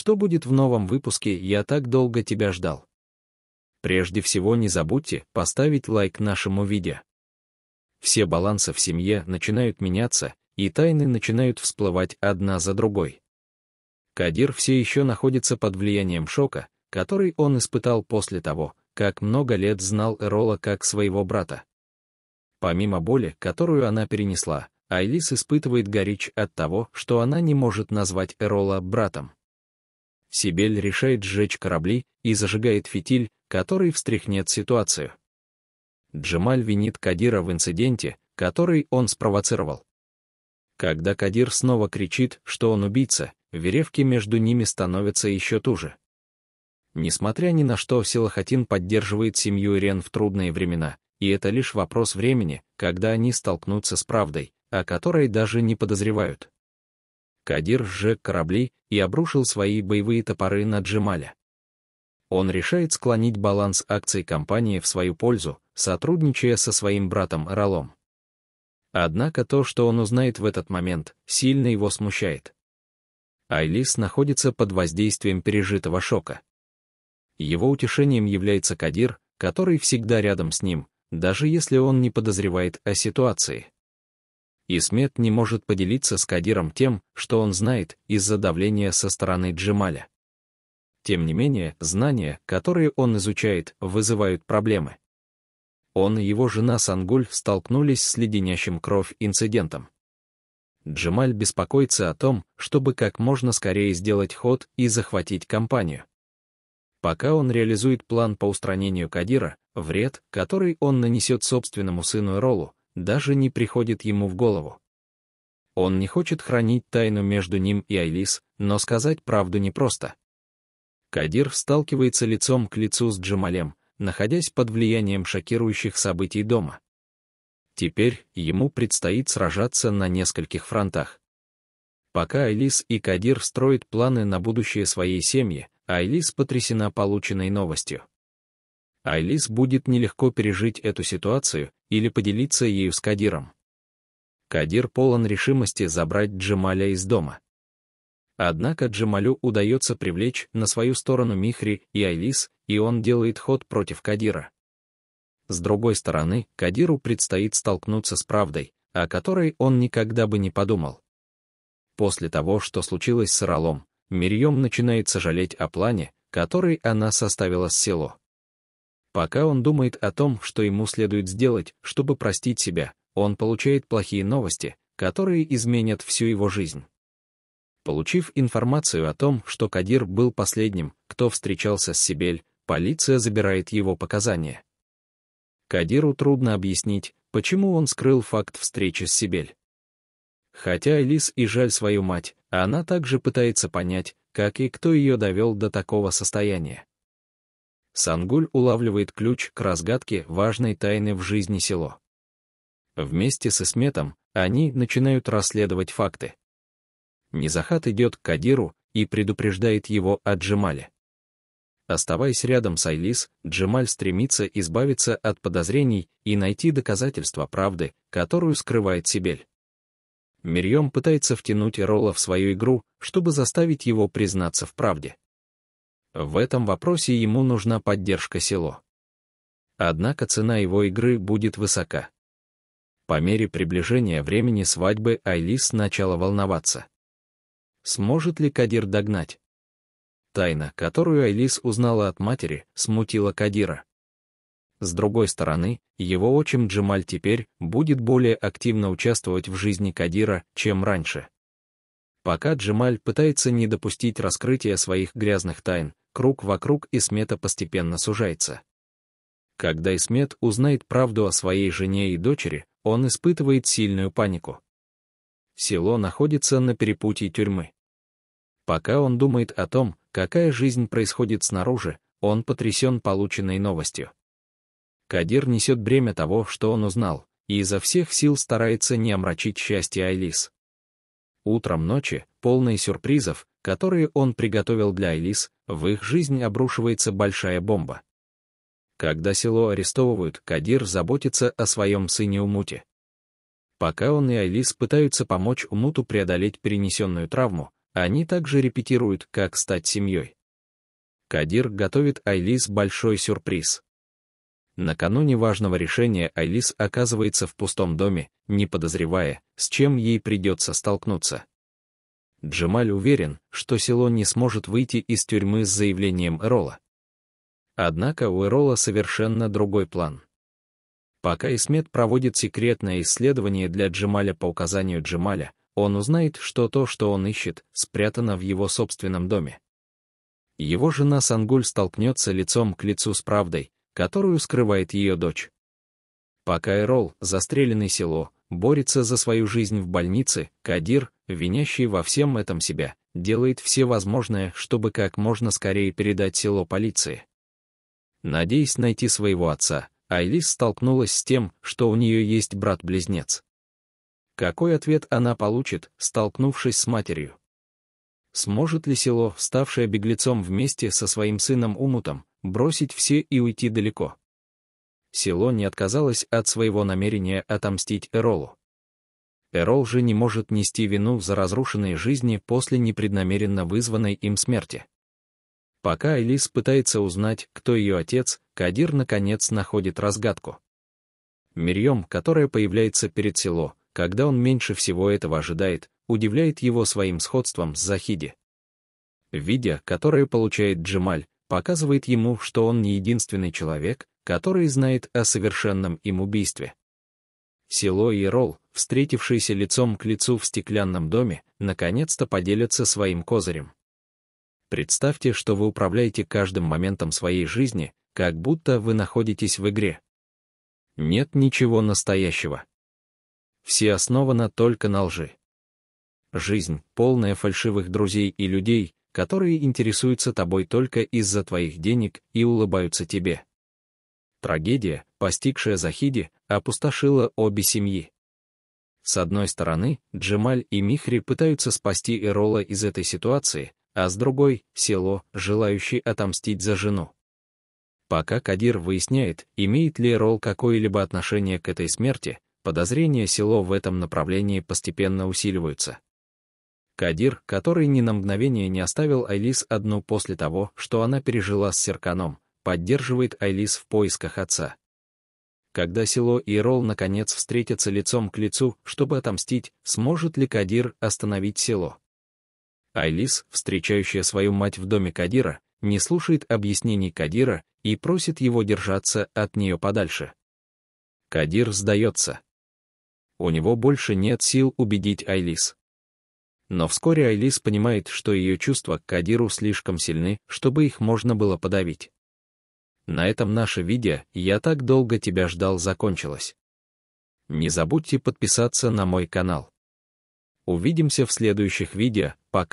что будет в новом выпуске «Я так долго тебя ждал». Прежде всего не забудьте поставить лайк нашему видео. Все балансы в семье начинают меняться, и тайны начинают всплывать одна за другой. Кадир все еще находится под влиянием шока, который он испытал после того, как много лет знал Эрола как своего брата. Помимо боли, которую она перенесла, Айлис испытывает горечь от того, что она не может назвать Эрола братом. Сибель решает сжечь корабли и зажигает фитиль, который встряхнет ситуацию. Джемаль винит Кадира в инциденте, который он спровоцировал. Когда Кадир снова кричит, что он убийца, веревки между ними становятся еще туже. Несмотря ни на что, Силахатин поддерживает семью Ирен в трудные времена, и это лишь вопрос времени, когда они столкнутся с правдой, о которой даже не подозревают. Кадир сжег корабли и обрушил свои боевые топоры на Джемаля. Он решает склонить баланс акций компании в свою пользу, сотрудничая со своим братом Ралом. Однако то, что он узнает в этот момент, сильно его смущает. Айлис находится под воздействием пережитого шока. Его утешением является Кадир, который всегда рядом с ним, даже если он не подозревает о ситуации. Исмет не может поделиться с Кадиром тем, что он знает из-за давления со стороны Джемаля. Тем не менее, знания, которые он изучает, вызывают проблемы. Он и его жена Сангуль столкнулись с леденящим кровь инцидентом. Джемаль беспокоится о том, чтобы как можно скорее сделать ход и захватить компанию. Пока он реализует план по устранению Кадира, вред, который он нанесет собственному сыну Ролу, даже не приходит ему в голову. Он не хочет хранить тайну между ним и Айлис, но сказать правду непросто. Кадир сталкивается лицом к лицу с Джамалем, находясь под влиянием шокирующих событий дома. Теперь ему предстоит сражаться на нескольких фронтах. Пока Айлис и Кадир строят планы на будущее своей семьи, Айлис потрясена полученной новостью. Айлис будет нелегко пережить эту ситуацию или поделиться ею с Кадиром. Кадир полон решимости забрать Джемаля из дома. Однако Джемалю удается привлечь на свою сторону Михри и Айлис, и он делает ход против Кадира. С другой стороны, Кадиру предстоит столкнуться с правдой, о которой он никогда бы не подумал. После того, что случилось с Ролом, Мирьем начинает сожалеть о плане, который она составила с село. Пока он думает о том, что ему следует сделать, чтобы простить себя, он получает плохие новости, которые изменят всю его жизнь. Получив информацию о том, что Кадир был последним, кто встречался с Сибель, полиция забирает его показания. Кадиру трудно объяснить, почему он скрыл факт встречи с Сибель. Хотя Элис и жаль свою мать, она также пытается понять, как и кто ее довел до такого состояния. Сангуль улавливает ключ к разгадке важной тайны в жизни село. Вместе со Сметом они начинают расследовать факты. Низахат идет к Кадиру и предупреждает его о Джемале. Оставаясь рядом с Айлис, Джемаль стремится избавиться от подозрений и найти доказательства правды, которую скрывает Сибель. Мирьем пытается втянуть Рола в свою игру, чтобы заставить его признаться в правде. В этом вопросе ему нужна поддержка село. Однако цена его игры будет высока. По мере приближения времени свадьбы Айлис начала волноваться. Сможет ли Кадир догнать? Тайна, которую Айлис узнала от матери, смутила Кадира. С другой стороны, его отчим Джемаль теперь будет более активно участвовать в жизни Кадира, чем раньше. Пока Джемаль пытается не допустить раскрытия своих грязных тайн, круг вокруг Исмета постепенно сужается. Когда Исмет узнает правду о своей жене и дочери, он испытывает сильную панику. Село находится на перепутье тюрьмы. Пока он думает о том, какая жизнь происходит снаружи, он потрясен полученной новостью. Кадир несет бремя того, что он узнал, и изо всех сил старается не омрачить счастье Айлис. Утром ночи, полные сюрпризов, которые он приготовил для Айлис, в их жизнь обрушивается большая бомба. Когда село арестовывают, Кадир заботится о своем сыне Умуте. Пока он и Алис пытаются помочь Умуту преодолеть перенесенную травму, они также репетируют, как стать семьей. Кадир готовит Айлис большой сюрприз. Накануне важного решения Айлис оказывается в пустом доме, не подозревая, с чем ей придется столкнуться. Джемаль уверен, что Село не сможет выйти из тюрьмы с заявлением Эрола. Однако у Эрола совершенно другой план. Пока Исмет проводит секретное исследование для Джемаля по указанию Джемаля, он узнает, что то, что он ищет, спрятано в его собственном доме. Его жена Сангуль столкнется лицом к лицу с правдой, которую скрывает ее дочь. Пока Эрол, застреленный село, борется за свою жизнь в больнице, Кадир, винящий во всем этом себя, делает все возможное, чтобы как можно скорее передать село полиции. Надеясь найти своего отца, Айлис столкнулась с тем, что у нее есть брат-близнец. Какой ответ она получит, столкнувшись с матерью? Сможет ли село, ставшее беглецом вместе со своим сыном Умутом, бросить все и уйти далеко? село не отказалось от своего намерения отомстить Эролу. Эрол же не может нести вину за разрушенные жизни после непреднамеренно вызванной им смерти. Пока Элис пытается узнать, кто ее отец, Кадир наконец находит разгадку. Мирьем, которая появляется перед село, когда он меньше всего этого ожидает, удивляет его своим сходством с Захиди. Видя, которое получает Джемаль, показывает ему, что он не единственный человек, который знает о совершенном им убийстве. Село и Ролл, встретившиеся лицом к лицу в стеклянном доме, наконец-то поделятся своим козырем. Представьте, что вы управляете каждым моментом своей жизни, как будто вы находитесь в игре. Нет ничего настоящего. Все основано только на лжи. Жизнь, полная фальшивых друзей и людей, которые интересуются тобой только из-за твоих денег и улыбаются тебе. Трагедия, постигшая Захиди, опустошила обе семьи. С одной стороны, Джемаль и Михри пытаются спасти Эрола из этой ситуации, а с другой — село, желающий отомстить за жену. Пока Кадир выясняет, имеет ли Эрол какое-либо отношение к этой смерти, подозрения село в этом направлении постепенно усиливаются. Кадир, который ни на мгновение не оставил Айлис одну после того, что она пережила с Серканом, поддерживает Айлис в поисках отца. Когда село и Ролл наконец встретятся лицом к лицу, чтобы отомстить, сможет ли Кадир остановить село? Айлис, встречающая свою мать в доме Кадира, не слушает объяснений Кадира и просит его держаться от нее подальше. Кадир сдается. У него больше нет сил убедить Айлис. Но вскоре Айлис понимает, что ее чувства к Кадиру слишком сильны, чтобы их можно было подавить. На этом наше видео «Я так долго тебя ждал» закончилось. Не забудьте подписаться на мой канал. Увидимся в следующих видео, пока.